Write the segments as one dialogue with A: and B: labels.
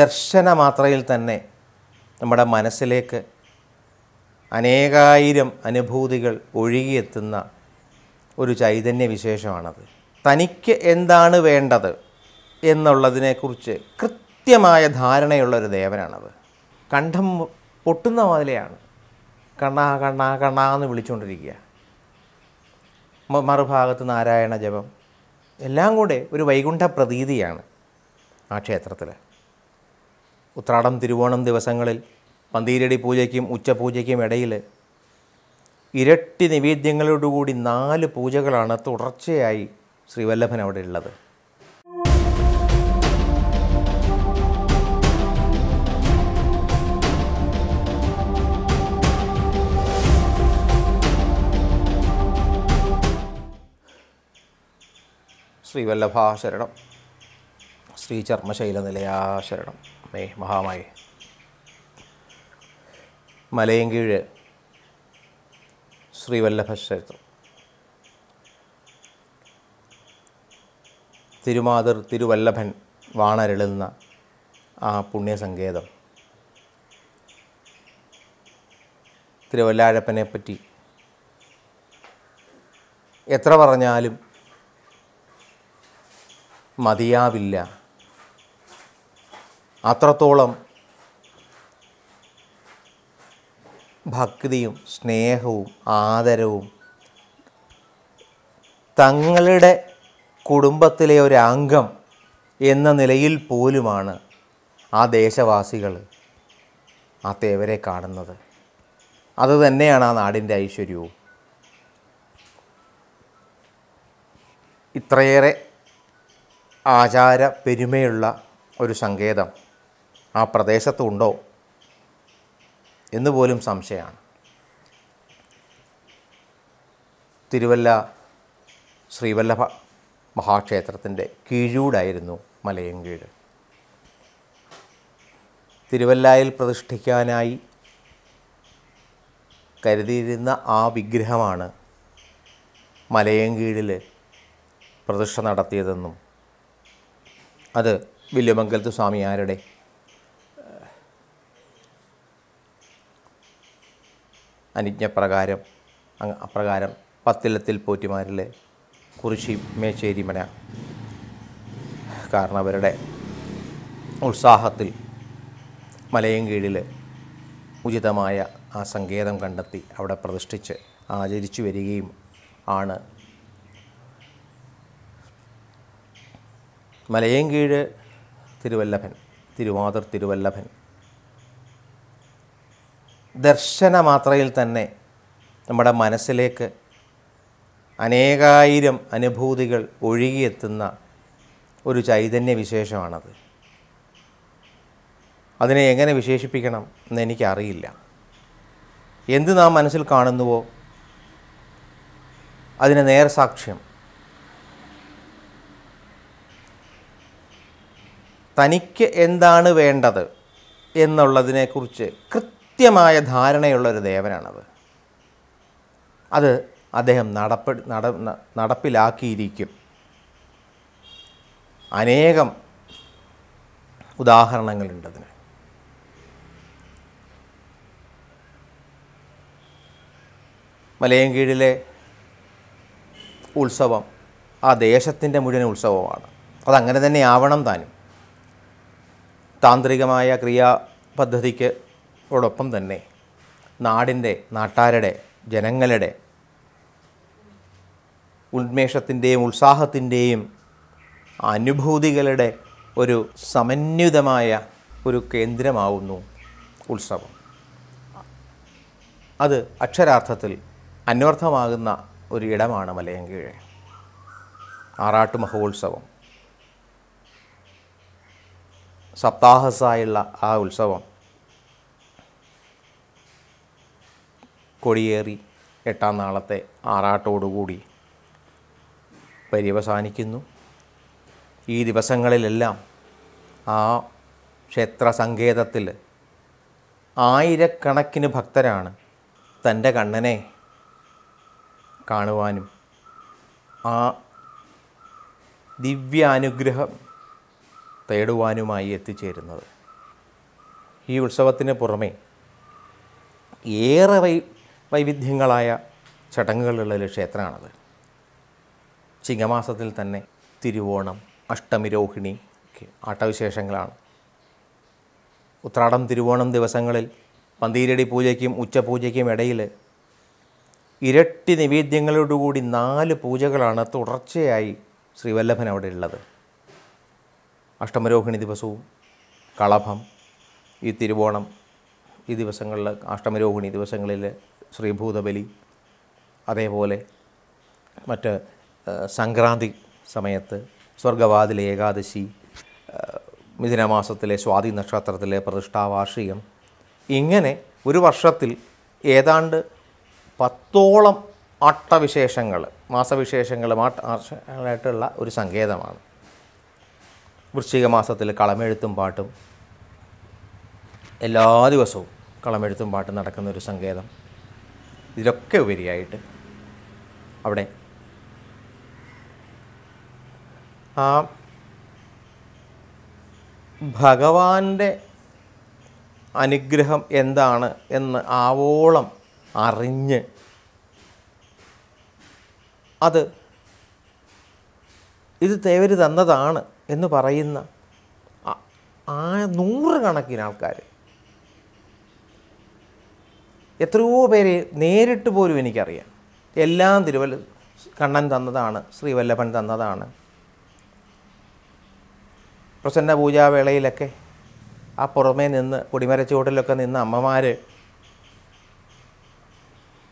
A: ദർശന മാത്രയിൽ തന്നെ നമ്മുടെ മനസ്സിലേക്ക് അനേകായിരം അനുഭൂതികൾ ഒഴുകിയെത്തുന്ന ഒരു ചൈതന്യവിശേഷമാണത് തനിക്ക് എന്താണ് വേണ്ടത് എന്നുള്ളതിനെക്കുറിച്ച് കൃത്യമായ ധാരണയുള്ള ഒരു ദേവനാണത് കണ്ഠം പൊട്ടുന്ന മാതിലെയാണ് കണ്ണാ കണ്ണാ കണ്ണാ എന്ന് വിളിച്ചുകൊണ്ടിരിക്കുക മറുഭാഗത്ത് നാരായണ ജപം എല്ലാം കൂടെ ഒരു വൈകുണ്ഠ പ്രതീതിയാണ് ആ ക്ഷേത്രത്തിൽ ഉത്രാടം തിരുവോണം ദിവസങ്ങളിൽ പന്തീരടി പൂജയ്ക്കും ഉച്ചപൂജയ്ക്കും ഇടയിൽ ഇരട്ടി നിവേദ്യങ്ങളോടുകൂടി നാല് പൂജകളാണ് തുടർച്ചയായി ശ്രീവല്ലഭൻ അവിടെ ഉള്ളത് ശ്രീവല്ലഭാ ശരണം ശ്രീ ചർമ്മശൈല നിലയാശരണം മേ മഹാമായി മലയൻകീഴ് ശ്രീവല്ലഭക്ഷേത്രം തിരുമാതിർ തിരുവല്ലഭൻ വാണരളുന്ന ആ പുണ്യസങ്കേതം തിരുവല്ലാഴപ്പനെ പറ്റി എത്ര പറഞ്ഞാലും മതിയാവില്ല അത്രത്തോളം ഭക്തിയും സ്നേഹവും ആദരവും തങ്ങളുടെ കുടുംബത്തിലെ ഒരംഗം എന്ന നിലയിൽ പോലുമാണ് ആ ദേശവാസികൾ ആ തേവരെ കാണുന്നത് അത് തന്നെയാണ് ആ നാടിൻ്റെ ഐശ്വര്യവും ഇത്രയേറെ ആചാര പെരുമയുള്ള ഒരു സങ്കേതം ആ പ്രദേശത്തുണ്ടോ എന്നുപോലും സംശയമാണ് തിരുവല്ല ശ്രീവല്ലഭ മഹാക്ഷേത്രത്തിൻ്റെ കീഴൂടായിരുന്നു മലയങ്കീഴ് തിരുവല്ലായിൽ പ്രതിഷ്ഠിക്കാനായി കരുതിയിരുന്ന ആ വിഗ്രഹമാണ് മലയങ്കീഴിൽ പ്രതിഷ്ഠ നടത്തിയതെന്നും അത് വില്യമംഗലത്ത് സ്വാമി അനുജ്ഞപ്രകാരം അപ്രകാരം പത്തിലത്തിൽ പോറ്റിമാരിലെ കുറിശി മേച്ചേരിമന കാരണം അവരുടെ ഉത്സാഹത്തിൽ മലയും കീഴിൽ ഉചിതമായ ആ സങ്കേതം കണ്ടെത്തി അവിടെ പ്രതിഷ്ഠിച്ച് ആചരിച്ചു വരികയും ആണ് മലയങ്കീഴ് തിരുവല്ലഭൻ തിരുവാതിർ തിരുവല്ലഭൻ ദർശന മാത്രയിൽ തന്നെ നമ്മുടെ മനസ്സിലേക്ക് അനേകായിരം അനുഭൂതികൾ ഒഴുകിയെത്തുന്ന ഒരു ചൈതന്യ വിശേഷമാണത് അതിനെ എങ്ങനെ വിശേഷിപ്പിക്കണം എന്ന് എനിക്കറിയില്ല എന്ത് നാം മനസ്സിൽ കാണുന്നുവോ അതിന് നേർ സാക്ഷ്യം തനിക്ക് എന്താണ് വേണ്ടത് എന്നുള്ളതിനെക്കുറിച്ച് കൃത്യം കൃത്യമായ ധാരണയുള്ള ഒരു ദേവനാണത് അത് അദ്ദേഹം നടപ്പ് നട നടപ്പിലാക്കിയിരിക്കും അനേകം ഉദാഹരണങ്ങളുണ്ട് അതിന് മലയം കീഴിലെ ഉത്സവം ആ ദേശത്തിൻ്റെ മുഴുവൻ ഉത്സവമാണ് അതങ്ങനെ തന്നെ ആവണം താനും താന്ത്രികമായ ക്രിയാ പദ്ധതിക്ക് ഓടൊപ്പം തന്നെ നാടിൻ്റെ നാട്ടാരുടെ ജനങ്ങളുടെ ഉന്മേഷത്തിൻ്റെയും ഉത്സാഹത്തിൻ്റെയും അനുഭൂതികളുടെ ഒരു സമന്വിതമായ ഒരു കേന്ദ്രമാവുന്നു ഉത്സവം അത് അക്ഷരാർത്ഥത്തിൽ അന്വർത്ഥമാകുന്ന ഒരു ഇടമാണ് മലയങ്കീഴ് ആറാട്ട് മഹോത്സവം സപ്താഹസായുള്ള ആ ഉത്സവം കൊടിയേറി എട്ടാം നാളത്തെ ആറാട്ടോടുകൂടി പര്യവസാനിക്കുന്നു ഈ ദിവസങ്ങളിലെല്ലാം ആ ക്ഷേത്ര സങ്കേതത്തിൽ ആയിരക്കണക്കിന് ഭക്തരാണ് തൻ്റെ കണ്ണനെ കാണുവാനും ആ ദിവ്യാനുഗ്രഹം തേടുവാനുമായി എത്തിച്ചേരുന്നത് ഈ ഉത്സവത്തിന് പുറമെ ഏറെ വൈവിധ്യങ്ങളായ ചടങ്ങുകളുള്ള ക്ഷേത്രമാണത് ചിങ്ങമാസത്തിൽ തന്നെ തിരുവോണം അഷ്ടമി രോഹിണി ആട്ടവിശേഷങ്ങളാണ് ഉത്രാടം തിരുവോണം ദിവസങ്ങളിൽ പന്തീരടി പൂജയ്ക്കും ഉച്ചപൂജയ്ക്കും ഇടയിൽ ഇരട്ടി നിവേദ്യങ്ങളോടുകൂടി നാല് പൂജകളാണ് തുടർച്ചയായി ശ്രീവല്ലഭൻ അവിടെ ഉള്ളത് അഷ്ടമരോഹിണി ദിവസവും കളഭം ഈ തിരുവോണം ഈ ദിവസങ്ങളിൽ അഷ്ടമരോഹിണി ദിവസങ്ങളിൽ ശ്രീഭൂതബലി അതേപോലെ മറ്റ് സംക്രാന്തി സമയത്ത് സ്വർഗവാതിലെ ഏകാദശി മിഥുനമാസത്തിലെ സ്വാതി നക്ഷത്രത്തിലെ പ്രതിഷ്ഠാവാർഷികം ഇങ്ങനെ ഒരു വർഷത്തിൽ ഏതാണ്ട് പത്തോളം അട്ടവിശേഷങ്ങൾ മാസവിശേഷങ്ങളും ആയിട്ടുള്ള ഒരു സങ്കേതമാണ് വൃശ്ചിക മാസത്തിൽ കളമെഴുത്തും പാട്ടും എല്ലാ ദിവസവും കളമെഴുത്തും പാട്ടും നടക്കുന്ന ഒരു സങ്കേതം ഇതിലൊക്കെ ഉപരിയായിട്ട് അവിടെ ആ ഭഗവാന്റെ അനുഗ്രഹം എന്താണ് എന്ന് ആവോളം അറിഞ്ഞ് അത് ഇത് തേവര് തന്നതാണ് എന്ന് പറയുന്ന ആ നൂറുകണക്കിന് ആൾക്കാർ എത്രയോ പേരെ നേരിട്ട് പോലും എനിക്കറിയാം എല്ലാം തിരുവല്ല കണ്ണൻ തന്നതാണ് ശ്രീവല്ലഭൻ തന്നതാണ് പ്രസന്ന പൂജാവേളയിലൊക്കെ ആ പുറമേ നിന്ന് കൊടിമരച്ചുവട്ടിലൊക്കെ നിന്ന് അമ്മമാർ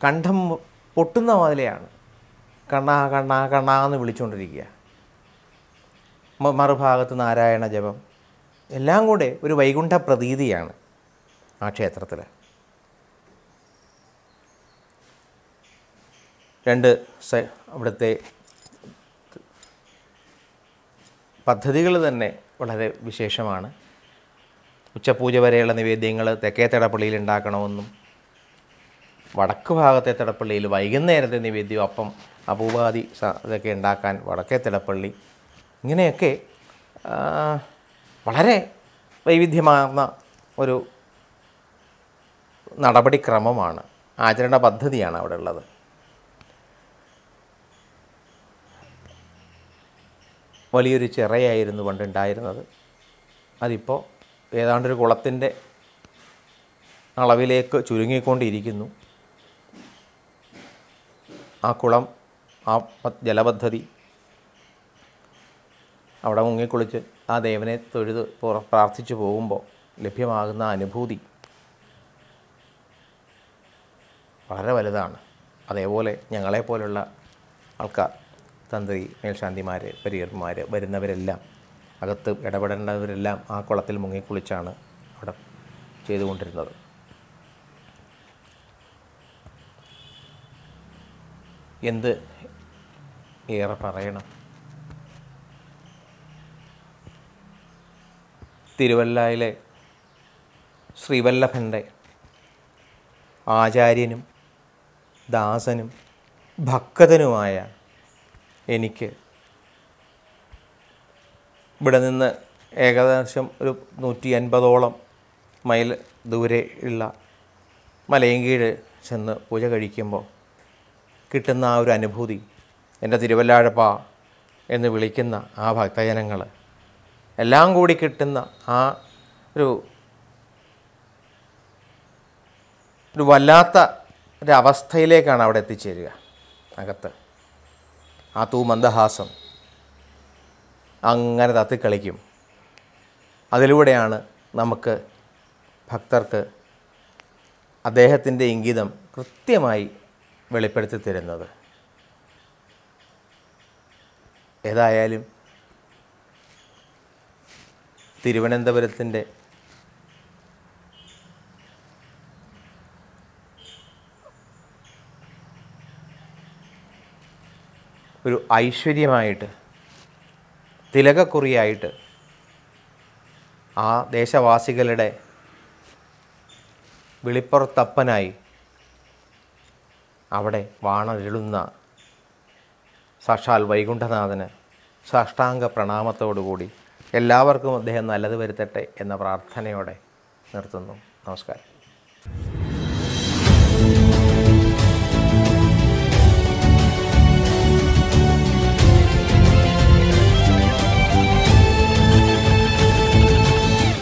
A: കണ്ഠം പൊട്ടുന്ന മാതിലെയാണ് കണ്ണാ കണ്ണാ കണ്ണാ എന്ന് വിളിച്ചുകൊണ്ടിരിക്കുക മറുഭാഗത്ത് നാരായണ ജപം എല്ലാം കൂടെ ഒരു വൈകുണ്ഠ പ്രതീതിയാണ് ആ ക്ഷേത്രത്തിൽ രണ്ട് അവിടുത്തെ പദ്ധതികൾ തന്നെ വളരെ വിശേഷമാണ് ഉച്ചപൂജ വരെയുള്ള നിവേദ്യങ്ങൾ തെക്കേ തടപ്പള്ളിയിൽ ഉണ്ടാക്കണമെന്നും വടക്ക് ഭാഗത്തെ തടപ്പള്ളിയിൽ വൈകുന്നേരത്തെ നിവേദ്യം അപ്പം അപൂപാതി ഇതൊക്കെ ഉണ്ടാക്കാൻ വടക്കേ തടപ്പള്ളി ഇങ്ങനെയൊക്കെ വളരെ വൈവിധ്യമാർന്ന ഒരു നടപടിക്രമമാണ് ആചരണ പദ്ധതിയാണ് അവിടെ ഉള്ളത് വലിയൊരു ചിറയായിരുന്നു പണ്ടുണ്ടായിരുന്നത് അതിപ്പോൾ ഏതാണ്ടൊരു കുളത്തിൻ്റെ അളവിലേക്ക് ചുരുങ്ങിക്കൊണ്ടിരിക്കുന്നു ആ കുളം ആ ജലപദ്ധതി അവിടെ മുങ്ങിക്കുളിച്ച് ആ ദേവനെ തൊഴുത് പ്രാർത്ഥിച്ചു പോകുമ്പോൾ ലഭ്യമാകുന്ന അനുഭൂതി വളരെ വലുതാണ് അതേപോലെ ഞങ്ങളെപ്പോലുള്ള ആൾക്കാർ തന്ത്രി മേൽശാന്തിമാർ പരിയർമാർ വരുന്നവരെല്ലാം അകത്ത് ഇടപെടേണ്ടവരെല്ലാം ആ കുളത്തിൽ മുങ്ങിക്കുളിച്ചാണ് അവിടെ ചെയ്തുകൊണ്ടിരുന്നത് എന്ത് ഏറെ പറയണം തിരുവല്ലയിലെ ശ്രീവല്ലഭൻ്റെ ആചാര്യനും ദാസനും ഭക്തനുമായ എനിക്ക് ഇവിടെ നിന്ന് ഏകദേശം ഒരു നൂറ്റി അൻപതോളം മൈൽ ദൂരെയുള്ള മലയങ്കീഴ് ചെന്ന് പൂജ കഴിക്കുമ്പോൾ കിട്ടുന്ന ആ ഒരു അനുഭൂതി എൻ്റെ തിരുവല്ലാഴപ്പ എന്ന് വിളിക്കുന്ന ആ ഭക്തജനങ്ങൾ എല്ലാം കൂടി കിട്ടുന്ന ആ ഒരു ഒരു വല്ലാത്ത ഒരവസ്ഥയിലേക്കാണ് അവിടെ എത്തിച്ചേരുക അകത്ത് ആ തൂ മന്ദഹാസം അങ്ങനെ തത്തിക്കളിക്കും അതിലൂടെയാണ് നമുക്ക് ഭക്തർക്ക് അദ്ദേഹത്തിൻ്റെ ഇംഗിതം കൃത്യമായി വെളിപ്പെടുത്തി തരുന്നത് ഏതായാലും തിരുവനന്തപുരത്തിൻ്റെ ഒരു ഐശ്വര്യമായിട്ട് തിലകക്കുറിയായിട്ട് ആ ദേശവാസികളുടെ വിളിപ്പുറത്തപ്പനായി അവിടെ വാണരുളുന്ന സാക്ഷാൽ വൈകുണ്ഠനാഥന് സാഷ്ടാംഗ പ്രണാമത്തോടുകൂടി എല്ലാവർക്കും അദ്ദേഹം നല്ലത് വരുത്തട്ടെ എന്ന പ്രാർത്ഥനയോടെ നിർത്തുന്നു നമസ്കാരം